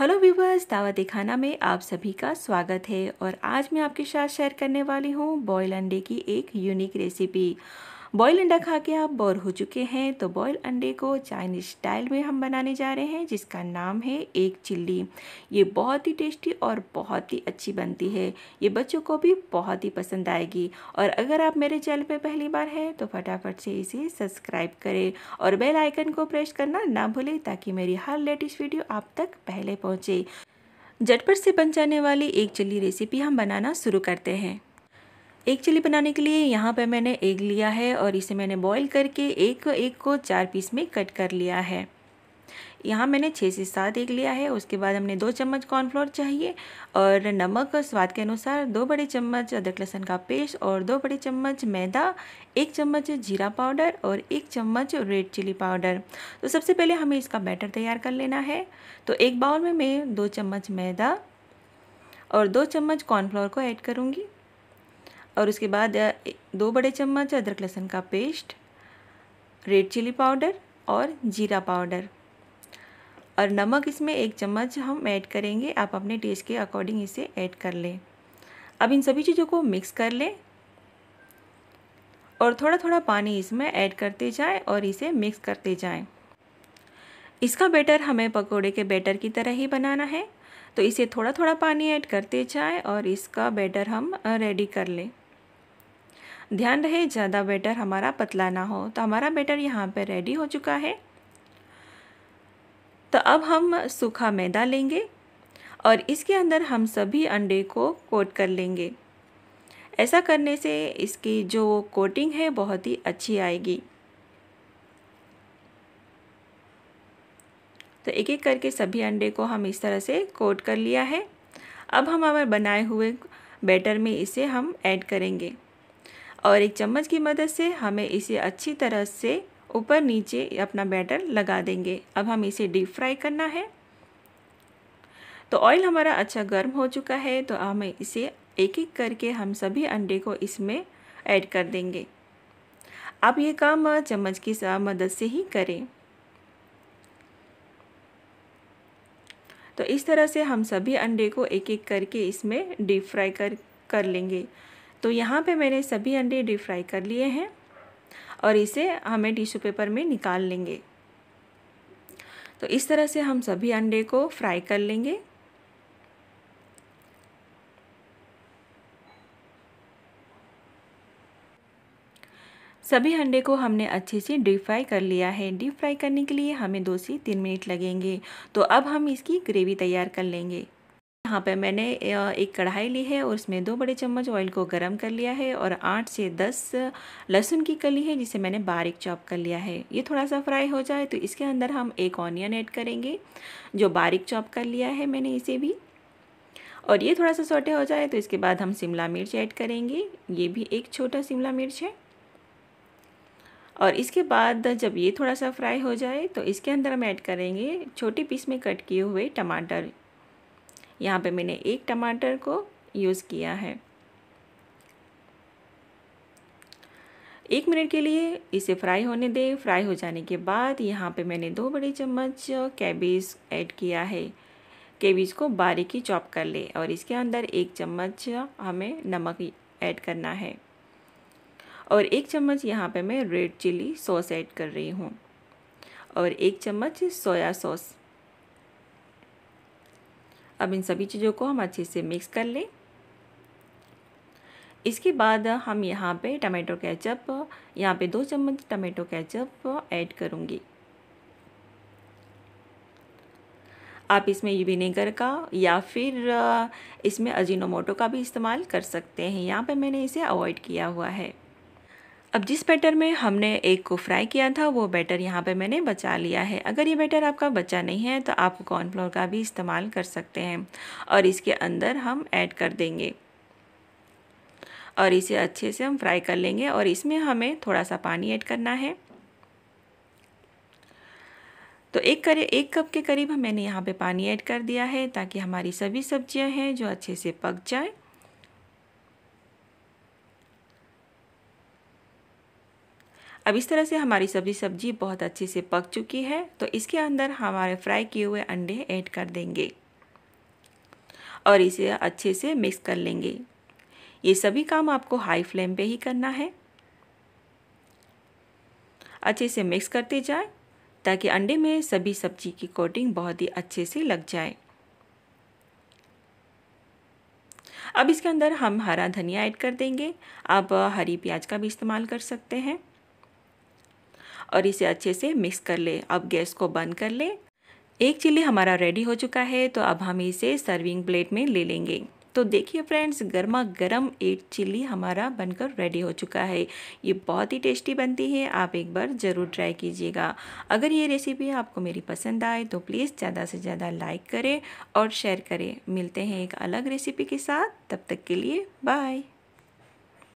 Hello viewers दावत खाना में आप सभी का स्वागत है और आज मैं आपके साथ शेयर करने वाली हूँ बॉयल अंडे की एक यूनिक रेसिपी बॉयल अंडा खा के आप बोर हो चुके हैं तो बॉयल अंडे को चाइनीज स्टाइल में हम बनाने जा रहे हैं जिसका नाम है एक चिल्ली ये बहुत ही टेस्टी और बहुत ही अच्छी बनती है ये बच्चों को भी बहुत ही पसंद आएगी और अगर आप मेरे चैनल पर पहली बार हैं तो फटाफट से इसे सब्सक्राइब करें और बेल आइकन को प्रेस करना ना भूलें ताकि मेरी हर लेटेस्ट वीडियो आप तक पहले पहुँचे झटपट से बन जाने वाली एक चिल्ली रेसिपी हम बनाना शुरू करते हैं एक चिली बनाने के लिए यहाँ पर मैंने एग लिया है और इसे मैंने बॉईल करके एक एक को चार पीस में कट कर लिया है यहाँ मैंने छः से सात एग लिया है उसके बाद हमने दो चम्मच कॉर्नफ्लोर चाहिए और नमक स्वाद के अनुसार दो बड़े चम्मच अदरक लहसुन का पेस्ट और दो बड़े चम्मच मैदा एक चम्मच जीरा पाउडर और एक चम्मच रेड चिली पाउडर तो सबसे पहले हमें इसका बैटर तैयार कर लेना है तो एक बाउल में मैं दो चम्मच मैदा और दो चम्मच कॉर्नफ्लोर को ऐड करूँगी और उसके बाद दो बड़े चम्मच अदरक लहसुन का पेस्ट रेड चिली पाउडर और जीरा पाउडर और नमक इसमें एक चम्मच हम ऐड करेंगे आप अपने टेस्ट के अकॉर्डिंग इसे ऐड कर लें अब इन सभी चीज़ों को मिक्स कर लें और थोड़ा थोड़ा पानी इसमें ऐड करते जाएं और इसे मिक्स करते जाएं। इसका बैटर हमें पकोड़े के बैटर की तरह ही बनाना है तो इसे थोड़ा थोड़ा पानी ऐड करते जाएं और इसका बैटर हम रेडी कर लें ध्यान रहे ज़्यादा बैटर हमारा पतला ना हो तो हमारा बैटर यहाँ पर रेडी हो चुका है तो अब हम सूखा मैदा लेंगे और इसके अंदर हम सभी अंडे को कोट कर लेंगे ऐसा करने से इसकी जो कोटिंग है बहुत ही अच्छी आएगी तो एक एक करके सभी अंडे को हम इस तरह से कोट कर लिया है अब हम हमारे बनाए हुए बैटर में इसे हम ऐड करेंगे और एक चम्मच की मदद से हमें इसे अच्छी तरह से ऊपर नीचे अपना बैटर लगा देंगे अब हम इसे डीप फ्राई करना है तो ऑयल हमारा अच्छा गर्म हो चुका है तो हमें इसे एक एक करके हम सभी अंडे को इसमें ऐड कर देंगे आप ये काम चम्मच की मदद से ही करें तो इस तरह से हम सभी अंडे को एक एक करके इसमें डीप फ्राई कर कर लेंगे तो यहाँ पे मैंने सभी अंडे डीप फ्राई कर लिए हैं और इसे हमें टिश्यू पेपर में निकाल लेंगे तो इस तरह से हम सभी अंडे को फ्राई कर लेंगे सभी अंडे को हमने अच्छे से डीप फ्राई कर लिया है डीप फ्राई करने के लिए हमें दो से तीन मिनट लगेंगे तो अब हम इसकी ग्रेवी तैयार कर लेंगे यहाँ पे मैंने एक कढ़ाई ली है और उसमें दो बड़े चम्मच ऑयल को गर्म कर लिया है और आठ से दस लहसुन की कली है जिसे मैंने बारीक चॉप कर लिया है ये थोड़ा सा फ्राई हो जाए तो इसके अंदर हम एक ऑनियन ऐड करेंगे जो बारीक चॉप कर लिया है मैंने इसे भी और ये थोड़ा सा सोटे हो जाए तो इसके बाद हम शिमला मिर्च ऐड करेंगे ये भी एक छोटा शिमला मिर्च है और इसके बाद जब ये थोड़ा सा फ्राई हो जाए तो इसके अंदर हम ऐड करेंगे छोटे पीस में कट किए हुए टमाटर यहाँ पे मैंने एक टमाटर को यूज़ किया है एक मिनट के लिए इसे फ्राई होने दें फ्राई हो जाने के बाद यहाँ पे मैंने दो बड़ी चम्मच कैबेज ऐड किया है कैबेज को बारीकी चॉप कर ले और इसके अंदर एक चम्मच हमें नमक ऐड करना है और एक चम्मच यहाँ पे मैं रेड चिली सॉस ऐड कर रही हूँ और एक चम्मच सोया सॉस अब इन सभी चीज़ों को हम अच्छे से मिक्स कर लें इसके बाद हम यहाँ पे टमाटो केचप यहाँ पे दो चम्मच टमाटो केचप ऐड करूँगी आप इसमें विनेगर का या फिर इसमें अजीनोमोटो का भी इस्तेमाल कर सकते हैं यहाँ पे मैंने इसे अवॉइड किया हुआ है अब जिस बैटर में हमने एक को फ्राई किया था वो बैटर यहाँ पे मैंने बचा लिया है अगर ये बैटर आपका बचा नहीं है तो आप कॉर्नफ्लोर का भी इस्तेमाल कर सकते हैं और इसके अंदर हम ऐड कर देंगे और इसे अच्छे से हम फ्राई कर लेंगे और इसमें हमें थोड़ा सा पानी ऐड करना है तो एक करे एक कप के करीब मैंने यहाँ पे पानी ऐड कर दिया है ताकि हमारी सभी सब्ज़ियाँ हैं जो अच्छे से पक जाए अब इस तरह से हमारी सब्जी सब्जी बहुत अच्छे से पक चुकी है तो इसके अंदर हमारे फ्राई किए हुए अंडे ऐड कर देंगे और इसे अच्छे से मिक्स कर लेंगे ये सभी काम आपको हाई फ्लेम पे ही करना है अच्छे से मिक्स करते जाए ताकि अंडे में सभी सब्जी की कोटिंग बहुत ही अच्छे से लग जाए अब इसके अंदर हम हरा धनिया ऐड कर देंगे आप हरी प्याज का भी इस्तेमाल कर सकते हैं और इसे अच्छे से मिक्स कर ले अब गैस को बंद कर ले एक चिल्ली हमारा रेडी हो चुका है तो अब हम इसे सर्विंग प्लेट में ले लेंगे तो देखिए फ्रेंड्स गर्मा गर्म एक चिल्ली हमारा बनकर रेडी हो चुका है ये बहुत ही टेस्टी बनती है आप एक बार ज़रूर ट्राई कीजिएगा अगर ये रेसिपी आपको मेरी पसंद आए तो प्लीज़ ज़्यादा से ज़्यादा लाइक करें और शेयर करें मिलते हैं एक अलग रेसिपी के साथ तब तक के लिए बाय